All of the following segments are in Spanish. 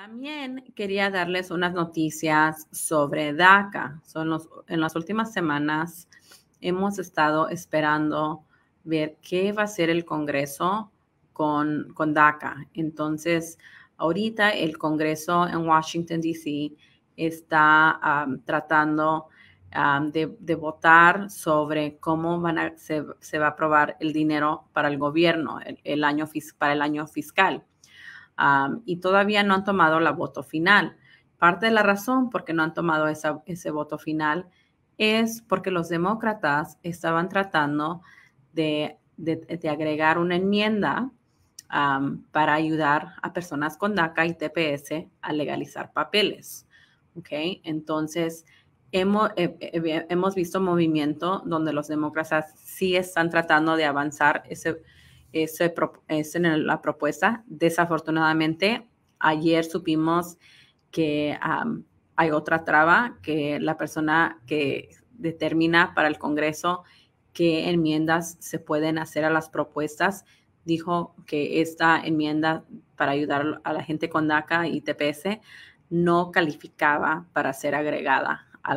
También quería darles unas noticias sobre DACA. Son los, en las últimas semanas hemos estado esperando ver qué va a hacer el Congreso con, con DACA. Entonces, ahorita el Congreso en Washington, D.C. está tratando de, votar sobre cómo van a, se, va a aprobar el dinero para el gobierno para el año fiscal y todavía no han tomado la voto final. Parte de la razón por qué no han tomado ese voto final es porque los demócratas estaban tratando de, agregar una enmienda para ayudar a personas con DACA y TPS a legalizar papeles. Okay? Entonces, Hemos, hemos, visto movimiento donde los demócratas sí están tratando de avanzar ese, es, en la propuesta. Desafortunadamente, ayer supimos que hay otra traba que la persona que determina para el Congreso qué enmiendas se pueden hacer a las propuestas dijo que esta enmienda para ayudar a la gente con DACA y TPS no calificaba para ser agregada a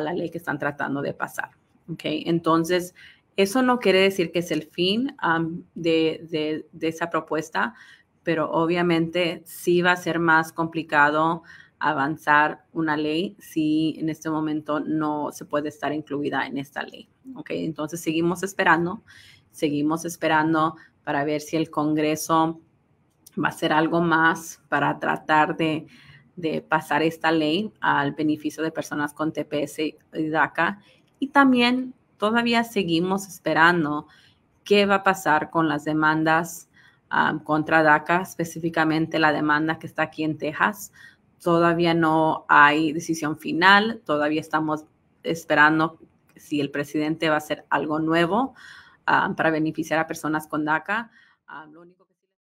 la ley que están tratando de pasar. Okay? Entonces, eso no quiere decir que es el fin de, esa propuesta, pero obviamente sí va a ser más complicado avanzar una ley si en este momento no se puede estar incluida en esta ley. Okay, entonces seguimos esperando, seguimos esperando para ver si el Congreso va a hacer algo más para tratar de, de pasar esta ley al beneficio de personas con TPS y DACA y también todavía seguimos esperando qué va a pasar con las demandas contra DACA, específicamente la demanda que está aquí en Texas. Todavía no hay decisión final, todavía estamos esperando si el presidente va a hacer algo nuevo para beneficiar a personas con DACA. lo único